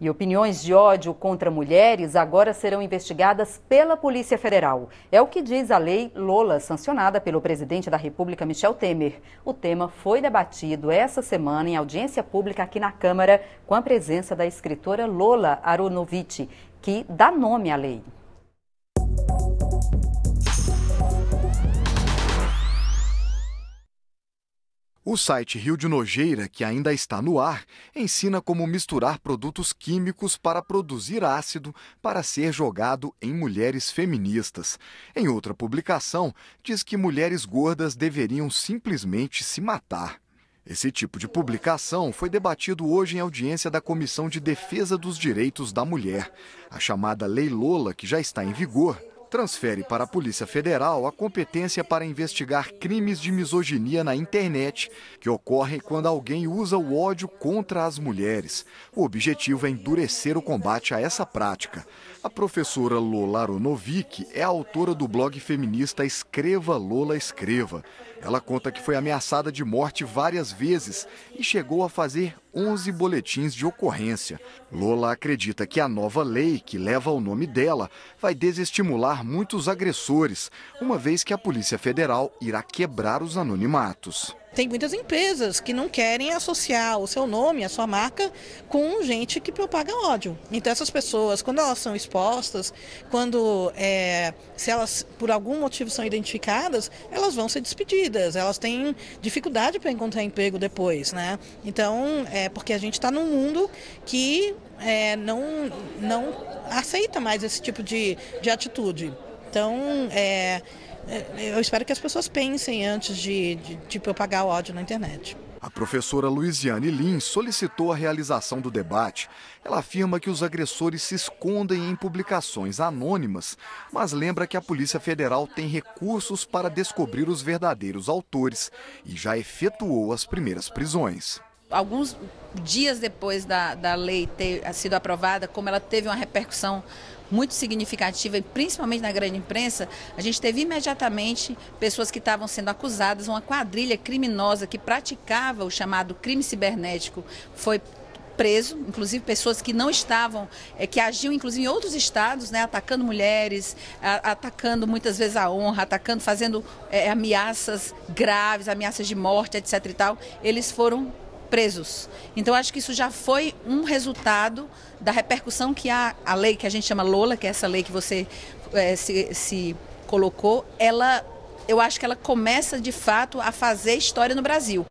E opiniões de ódio contra mulheres agora serão investigadas pela Polícia Federal. É o que diz a lei Lola, sancionada pelo presidente da República, Michel Temer. O tema foi debatido essa semana em audiência pública aqui na Câmara, com a presença da escritora Lola Aronovitch, que dá nome à lei. O site Rio de Nojeira, que ainda está no ar, ensina como misturar produtos químicos para produzir ácido para ser jogado em mulheres feministas. Em outra publicação, diz que mulheres gordas deveriam simplesmente se matar. Esse tipo de publicação foi debatido hoje em audiência da Comissão de Defesa dos Direitos da Mulher. A chamada Lei Lola, que já está em vigor, transfere para a Polícia Federal a competência para investigar crimes de misoginia na internet, que ocorrem quando alguém usa o ódio contra as mulheres. O objetivo é endurecer o combate a essa prática. A professora Lola Aronovic é autora do blog feminista Escreva Lola Escreva. Ela conta que foi ameaçada de morte várias vezes e chegou a fazer 11 boletins de ocorrência. Lola acredita que a nova lei, que leva o nome dela, vai desestimular muitos agressores, uma vez que a Polícia Federal irá quebrar os anonimatos. Tem muitas empresas que não querem associar o seu nome, a sua marca, com gente que propaga ódio. Então, essas pessoas, quando elas são expostas, quando é, se elas por algum motivo são identificadas, elas vão ser despedidas, elas têm dificuldade para encontrar emprego depois, né? Então, é porque a gente está num mundo que é, não, não aceita mais esse tipo de, de atitude. Então, é, é, eu espero que as pessoas pensem antes de, de, de propagar tipo, o ódio na internet. A professora Luiziane Lins solicitou a realização do debate. Ela afirma que os agressores se escondem em publicações anônimas, mas lembra que a Polícia Federal tem recursos para descobrir os verdadeiros autores e já efetuou as primeiras prisões alguns dias depois da, da lei ter sido aprovada, como ela teve uma repercussão muito significativa e principalmente na grande imprensa, a gente teve imediatamente pessoas que estavam sendo acusadas, uma quadrilha criminosa que praticava o chamado crime cibernético foi preso, inclusive pessoas que não estavam, é, que agiam inclusive em outros estados, né, atacando mulheres, a, atacando muitas vezes a honra, atacando, fazendo é, ameaças graves, ameaças de morte, etc e tal, eles foram presos. Então, acho que isso já foi um resultado da repercussão que a, a lei, que a gente chama Lola, que é essa lei que você é, se, se colocou, ela, eu acho que ela começa de fato a fazer história no Brasil.